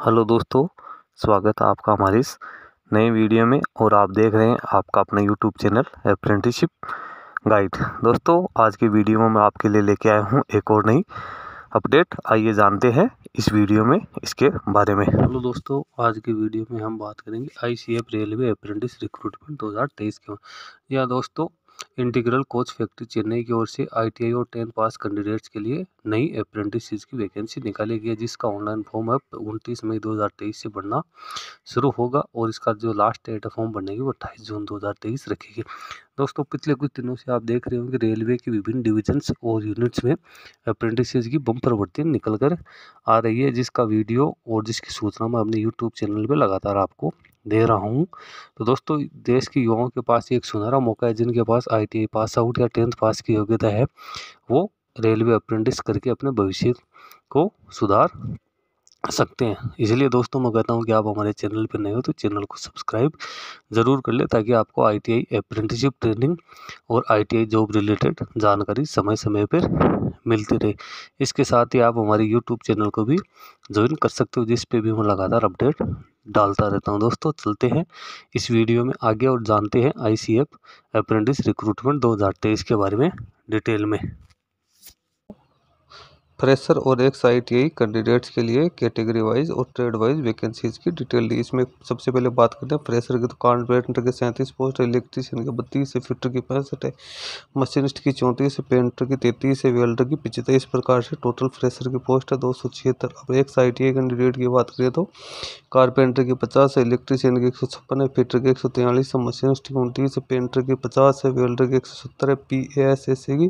hello दोस्तों स्वागत है आपका हमारे इस नए वीडियो में और आप देख रहे हैं आपका अपना यूट्यूब चैनल अप्रेंटिसशिप गाइड दोस्तों आज के वीडियो में मैं आपके लिए लेके आया हूँ एक और नई अपडेट आइए जानते हैं इस वीडियो में इसके बारे में हेलो दोस्तों आज के वीडियो में हम बात करेंगे आईसीएफ रेलवे अप्रेंटिस रिक्रूटमेंट 2023 के या दोस्तों इंटीग्रल कोच फैक्ट्री चेन्नई की ओर से आईटीआई और टेन पास कैंडिडेट्स के लिए नई अप्रेंटिसज की वैकेंसी निकाली गई है जिसका ऑनलाइन फॉर्म अब उनतीस मई 2023 से भरना शुरू होगा और इसका जो लास्ट डेट फॉर्म भरने की वो अट्ठाईस जून 2023 रखेगी दोस्तों पिछले कुछ दिनों से आप देख रहे होंगे रेलवे के विभिन्न डिविजन्स और यूनिट्स में अप्रेंटिसज की बम भर्ती निकल कर आ रही है जिसका वीडियो और जिसकी सूचना मैं अपने यूट्यूब चैनल पर लगातार आपको दे रहा हूँ तो दोस्तों देश के युवाओं के पास एक सुनहरा मौका है जिनके पास आई पास आउट या टेंथ पास की योग्यता है वो रेलवे अप्रेंटिस करके अपने भविष्य को सुधार सकते हैं इसलिए दोस्तों मैं कहता हूँ कि आप हमारे चैनल पर नए हो तो चैनल को सब्सक्राइब ज़रूर कर ले ताकि आपको आईटीआई अप्रेंटिसशिप ट्रेनिंग और आईटीआई जॉब रिलेटेड जानकारी समय समय पर मिलती रहे इसके साथ ही आप हमारे यूट्यूब चैनल को भी ज्वाइन कर सकते हो जिस पे भी मैं लगातार अपडेट डालता रहता हूँ दोस्तों चलते हैं इस वीडियो में आगे और जानते हैं I C F apprentice recruitment दो के बारे में डिटेल में फ्रेशर और एक साइट यही कैंडिडेट्स के लिए कैटेगरी वाइज और ट्रेड वाइज वैकेंसीज की डिटेल दी इसमें सबसे पहले बात करते हैं फ्रेशर की तो कॉन्ट्रेक्टर के सैंतीस पोस्ट है इलेक्ट्रीशियन के बत्तीस है फिटर की पैंसठ है मशीनिस्ट की चौंतीस है पेंटर की तैंतीस है वेल्डर की पिचहत्तर इस प्रकार से टोटल फ्रेशर की पोस्ट है दो सौ छिहत्तर अब एक साइट यही कैंडिडेट की बात करें तो कारपेंटर की पचास है इलेक्ट्रीशियन की एक सौ छप्पन है फिटर की एक सौ तैंतालीस है मशीनिस्ट की उनतीस है पेंटर की पचास है वेल्डर की एक सौ सत्तर है पी एस एस सी की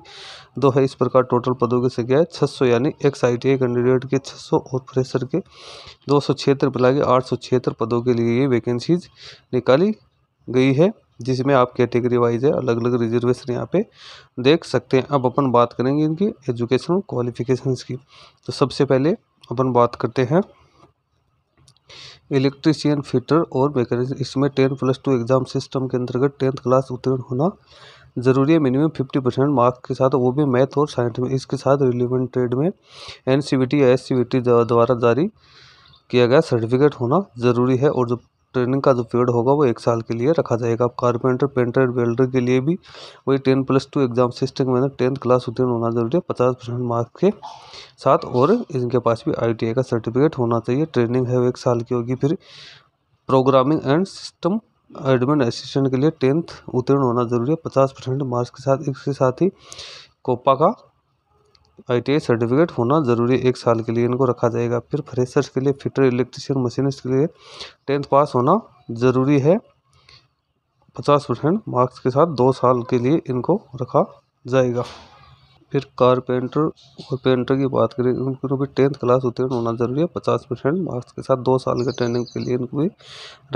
दो है इस प्रकार टोटल पदों की संख्या है छह सौ यानी एक्स आई कैंडिडेट के 600 और फ्रेशर के दो सौ छिहत्तर मिला के आठ सौ छिहत्तर पदों के लिए ये वैकेंसीज निकाली गई है जिसमें आप कैटेगरी वाइज है अलग अलग रिजर्वेशन यहाँ पे देख सकते हैं अब अपन बात करेंगे इनकी एजुकेशनल क्वालिफिकेशंस की तो सबसे पहले अपन बात करते हैं इलेक्ट्रीशियन फिटर और मैकेनिक इसमें ten plus two exam system के अंतर्गत टेंथ क्लास उत्तीर्ण होना ज़रूरी है मिनिमम फिफ्टी परसेंट मार्क्स के साथ वो भी मैथ और साइंस में इसके साथ रिलेवेंट ट्रेड में एन सी बी टी या एस सी बी टी द्वारा जारी किया गया सर्टिफिकेट होना ज़रूरी है और जो ट्रेनिंग का जो पीरियड होगा वो एक साल के लिए रखा जाएगा आप कारपेंटर पेंटर वेल्डर के लिए भी वही ten plus two exam system में टेंथ क्लास उत्तीर्ण होना जरूरी है पचास परसेंट मार्क्स के साथ और इनके पास भी आई का सर्टिफिकेट होना चाहिए ट्रेनिंग है वो एक साल की होगी फिर programming and system admin assistant के लिए टेंथ उत्तीर्ण होना जरूरी है पचास परसेंट मार्क्स के साथ इसके साथ ही कोपा का आई सर्टिफिकेट होना जरूरी है एक साल के लिए इनको रखा जाएगा फिर फ्रेशर्स के लिए फिटर इलेक्ट्रिशियन मशीनिस्ट के लिए टेंथ पास होना जरूरी है पचास परसेंट मार्क्स के साथ दो साल के लिए इनको रखा जाएगा फिर कारपेंटर और पेंटर की बात करें उनको भी टेंथ क्लास उत्तीर्ण होना जरूरी है पचास परसेंट मार्क्स के साथ दो साल के ट्रेनिंग के लिए इनको भी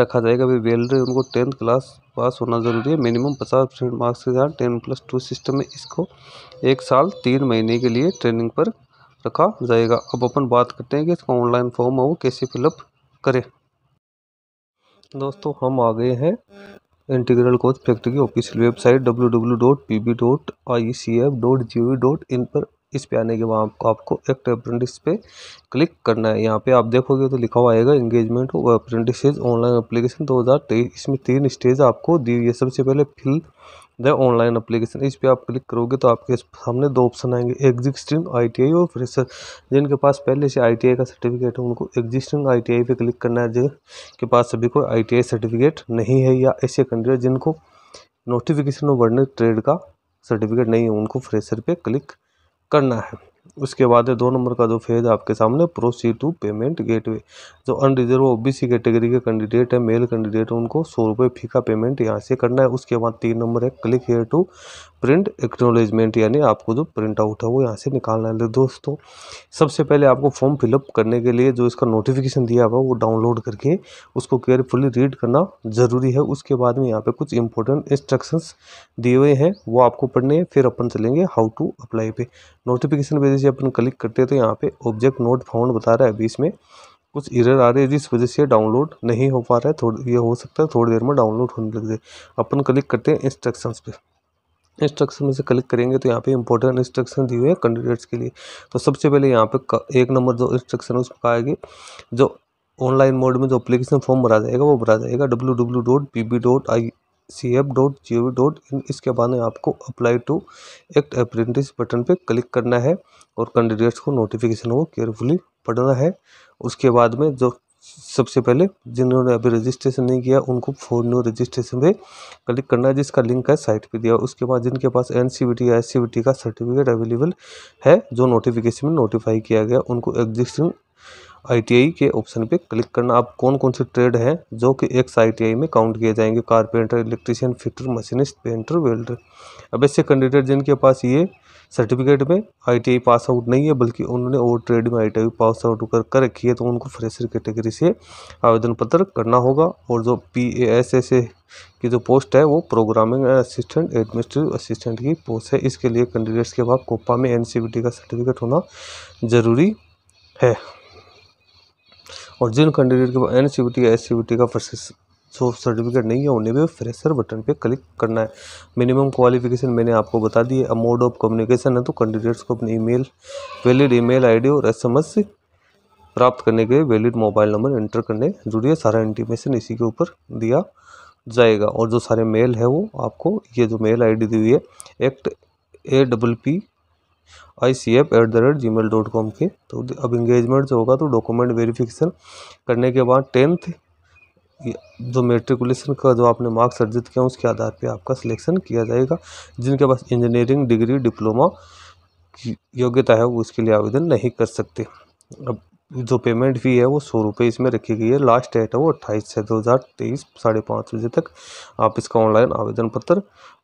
रखा जाएगा अभी वेल्डर उनको टेंथ क्लास पास होना जरूरी है मिनिमम पचास परसेंट मार्क्स के साथ टेन प्लस टू सिस्टम में इसको एक साल तीन महीने के लिए ट्रेनिंग पर रखा जाएगा अब अपन बात करते हैं कि इसका ऑनलाइन फॉर्म है वो कैसे फिलअप करें दोस्तों हम आ गए हैं इंटीग्रल कोच फैक्ट्री की official website W W dot P B dot I C F dot G O V dot in पर इस पे आने के बाद आपको आपको एक्ट अप्रेंटिस पे क्लिक करना है यहाँ पे आप देखोगे तो लिखा हुआ आएगा इंगेजमेंट और अप्रेंटिस ऑनलाइन अप्लीकेशन 2023 इसमें तीन स्टेज आपको दी हुई है सबसे पहले फिल द ऑनलाइन अप्लीकेशन इस पर आप क्लिक करोगे तो आपके सामने दो ऑप्शन आएंगे एग्जिस्टिंग आईटीआई और फ्रेशर जिनके पास पहले से आईटीआई का सर्टिफिकेट है उनको एग्जिस्टिंग आईटीआई पे क्लिक करना है जिनके पास सभी को आईटीआई सर्टिफिकेट नहीं है या ऐसे कैंडिडेट जिनको नोटिफिकेशन और वर्णित ट्रेड का सर्टिफिकेट नहीं है उनको फ्रेशर पे क्लिक करना है उसके बाद है दो नंबर का जो फेज आपके सामने प्रोसीड टू पेमेंट गेटवे जो unreserve O B C category के कैंडिडेट है मेल कैंडिडेट उनको सौ रुपये फी का पेमेंट यहाँ से करना है उसके बाद तीन नंबर है click here to print acknowledgement यानी आपको जो प्रिंट आउट है वो यहाँ से निकालना है दोस्तों सबसे पहले आपको फॉर्म फिलअप करने के लिए जो इसका नोटिफिकेशन दिया हुआ वो डाउनलोड करके उसको केयरफुली रीड करना ज़रूरी है उसके बाद में यहाँ पे कुछ इंपॉर्टेंट इंस्ट्रक्शंस दिए हुए हैं वो आपको पढ़ने हैं फिर अपन चलेंगे हाउ टू अप्लाई पे नोटिफिकेशन पे जैसे अपन क्लिक करते हैं तो यहाँ पे ऑब्जेक्ट नोट फाउंड बता रहा है अभी इसमें कुछ इरर आ रहे हैं जिस वजह से डाउनलोड नहीं हो पा रहा है थोड़ी ये हो सकता है थोड़ी देर में डाउनलोड होने लग जाए अपन क्लिक करते हैं इंस्ट्रक्शंस पे इंस्ट्रक्शन में से कलेक्ट करेंगे तो यहाँ पे इंपॉर्टेंट इंस्ट्रक्शन दिए हुए हैं कैंडिडेट्स के लिए तो सबसे पहले यहाँ पे एक नंबर जो इंस्ट्रक्शन उसमें कहा कि जो ऑनलाइन मोड में जो अप्लीकेशन फॉर्म भरा जाएगा वो भरा जाएगा W W dot P B dot I C F dot G O V dot in इसके बाद में आपको apply to act apprentice button पे क्लिक करना है और कैंडिडेट्स को नोटिफिकेशन वो केयरफुली पढ़ना है उसके बाद में जो सबसे पहले जिन्होंने अभी रजिस्ट्रेशन नहीं किया उनको फोर न्यू रजिस्ट्रेशन पे क्लिक करना है जिसका लिंक है साइट पे दिया उसके बाद जिनके पास एन या एस का सर्टिफिकेट अवेलेबल है जो नोटिफिकेशन में नोटिफाई किया गया उनको एग्जिस्टिंग आई के ऑप्शन पे क्लिक करना आप कौन कौन से ट्रेड हैं जो कि एक्स आई में काउंट किए जाएंगे carpenter electrician fitter machinist painter welder अब ऐसे कैंडिडेट जिनके पास ये सर्टिफिकेट में आई पास आउट नहीं है बल्कि उन्होंने और ट्रेड में आई पास आउट कर कर रखी है तो उनको फ्रेशर कैटेगरी से आवेदन पत्र करना होगा और जो पी एस एस ए की जो पोस्ट है वो प्रोग्रामिंग असिस्टेंट एडमिनिस्ट्रेटिव असिस्टेंट की पोस्ट है इसके लिए कैंडिडेट्स के बाद कोपा में एन का सर्टिफिकेट होना ज़रूरी है और जिन कैंडिडेट के पास N C B T S C B T का जॉब सर्टिफिकेट नहीं है उन्हें भी फ्रेशर बटन पे क्लिक करना है मिनिमम क्वालिफिकेशन मैंने आपको बता दी है मोड ऑफ कम्युनिकेशन है तो कैंडिडेट्स को अपने ईमेल वैलिड ईमेल आईडी और एसएमएस प्राप्त करने के लिए वैलिड मोबाइल नंबर एंटर करने जुड़ी है सारा इंटीमेशन इसी के ऊपर दिया जाएगा और जो सारे मेल है वो आपको ये जो मेल डी दी हुई है act a double P I C F at the rate Gmail dot com के तो अब इंगेजमेंट जो होगा तो डॉक्यूमेंट वेरिफिकेशन करने के बाद टेंथ जो मेट्रिकुलेशन का जो आपने मार्क्स अर्जित किया उसके आधार पे आपका सिलेक्शन किया जाएगा जिनके पास इंजीनियरिंग डिग्री डिप्लोमा की योग्यता है वो उसके लिए आवेदन नहीं कर सकते अब जो पेमेंट फ़ी है वो सौ रुपये इसमें रखी गई है लास्ट डेट है वो अट्ठाईस छः दो हज़ार तेईस साढ़े पाँच बजे तक आप इसका ऑनलाइन आवेदन पत्र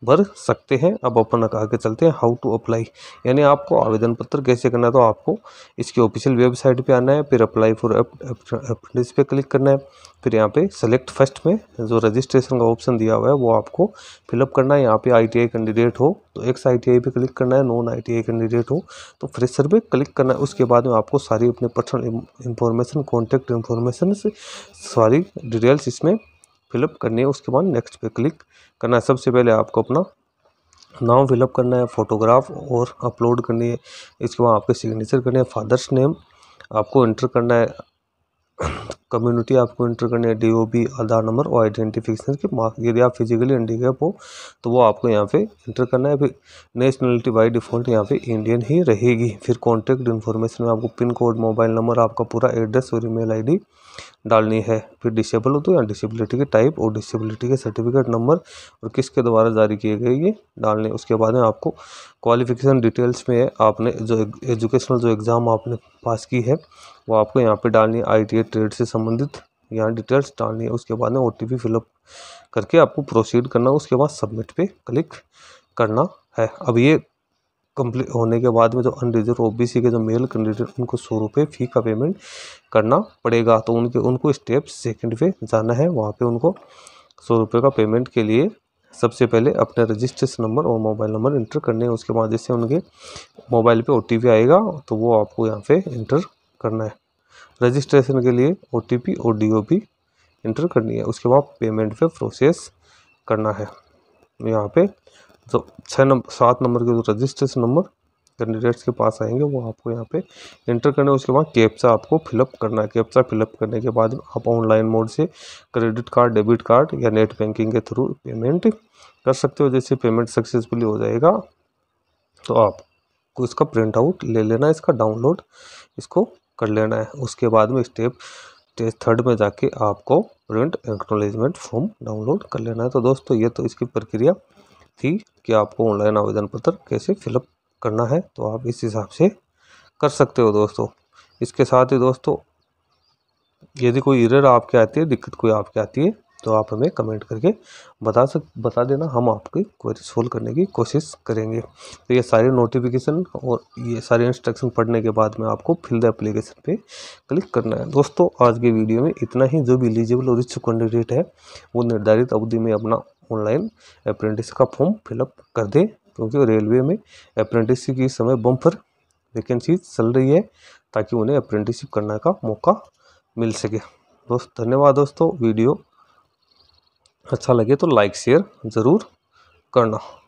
भर सकते हैं अब अपन आगे चलते हैं हाउ टू अप्लाई यानी आपको आवेदन पत्र कैसे करना है तो आपको इसकी ऑफिशियल वेबसाइट पे आना है फिर अप्लाई फॉर अप्रेंटिस पे क्लिक करना है फिर यहाँ पे सेलेक्ट फर्स्ट में जो रजिस्ट्रेशन का ऑप्शन दिया हुआ है वो आपको फिलअप करना है यहाँ पे आई कैंडिडेट हो तो एक्स आई टी आई पे क्लिक करना है non I T I candidate हो तो फ्रेशर पे क्लिक करना है उसके बाद में आपको सारी अपने पर्सनल इंफॉर्मेशन कॉन्टैक्ट इन्फॉर्मेशन सारी डिटेल्स इसमें फिलअप करनी है उसके बाद नेक्स्ट पे क्लिक करना है सबसे पहले आपको अपना नाम फिलअप करना है फोटोग्राफ और अपलोड करनी है इसके बाद आपके सिग्नेचर करने हैं फादर्स नेम आपको एंटर करना है कम्युनिटी आपको इंटर करनी है डी आधार नंबर और आइडेंटिफिकेशन की मार्क यदि आप फिजिकली इंडिकेप हो तो वो आपको यहाँ पे इंटर करना है फिर नेशनलिटी बाई डिफ़ॉल्ट यहाँ पे इंडियन ही रहेगी फिर कॉन्टैक्ट इन्फॉर्मेशन में आपको पिन कोड मोबाइल नंबर आपका पूरा एड्रेस और ईमेल आईडी डालनी है फिर डिसेबल हो तो यहाँ डिसेबिलिटी के टाइप और डिसेबिलिटी के सर्टिफिकेट नंबर और किसके द्वारा जारी किए गए ये डालने उसके बाद में आपको क्वालिफिकेशन डिटेल्स में है आपने जो एजुकेशनल जो एग्ज़ाम आपने पास की है वो आपको यहाँ पे डालनी है आई ट्रेड से संबंधित यहाँ डिटेल्स डालनी है उसके बाद में ओ टी फिलअप करके आपको प्रोसीड करना उसके बाद सबमिट पर क्लिक करना है अब ये कंप्लीट होने के बाद में जो अनरिजर्व ओबीसी के जो मेल कैंडिडेट उनको सौ रुपये फ़ी का पेमेंट करना पड़ेगा तो उनके उनको स्टेप सेकंड पे जाना है वहाँ पे उनको सौ रुपये का पेमेंट के लिए सबसे पहले अपने रजिस्ट्रेशन नंबर और मोबाइल नंबर इंटर करने हैं उसके बाद जैसे उनके मोबाइल पे ओ आएगा तो वो आपको यहाँ पे इंटर करना है रजिस्ट्रेशन के लिए ओ और डी इंटर करनी है उसके बाद पेमेंट पे प्रोसेस करना है यहाँ पे जो तो छः नंबर सात नंबर के जो रजिस्ट्रेशन नंबर कैंडिडेट्स के पास आएंगे वो आपको यहाँ पे इंटर करना है उसके बाद कैप्चा आपको फिलअप करना है कैप्चा फिलअप करने के बाद आप ऑनलाइन मोड से क्रेडिट कार्ड डेबिट कार्ड या नेट बैंकिंग के थ्रू पेमेंट कर सकते हो जैसे पेमेंट सक्सेसफुली हो जाएगा तो को इसका प्रिंट आउट ले लेना है इसका डाउनलोड इसको कर लेना है उसके बाद में स्टेप स्टेज थर्ड में जाके आपको प्रिंट एक्नोलेजमेंट फॉर्म डाउनलोड कर लेना है तो दोस्तों ये तो इसकी प्रक्रिया थी कि आपको ऑनलाइन आवेदन पत्र कैसे फिलअप करना है तो आप इस हिसाब से कर सकते हो दोस्तों इसके साथ ही दोस्तों यदि कोई इरर आपके आती है दिक्कत कोई आपके आती है तो आप हमें कमेंट करके बता सक बता देना हम आपकी क्वेरी सोल्व करने की कोशिश करेंगे तो ये सारे नोटिफिकेशन और ये सारे इंस्ट्रक्शन पढ़ने के बाद में आपको फिल द एप्लीकेशन पे क्लिक करना है दोस्तों आज के वीडियो में इतना ही जो भी एलिजिबल और इच्छुक कैंडिडेट है वो निर्धारित अवधि में अपना ऑनलाइन अप्रेंटिस का फॉर्म फिलअप कर दें क्योंकि रेलवे में अप्रेंटिस की समय बम पर वैकेंसी चल रही है ताकि उन्हें अप्रेंटिसशिप करने का मौका मिल सके दोस्त धन्यवाद दोस्तों वीडियो अच्छा लगे तो लाइक शेयर ज़रूर करना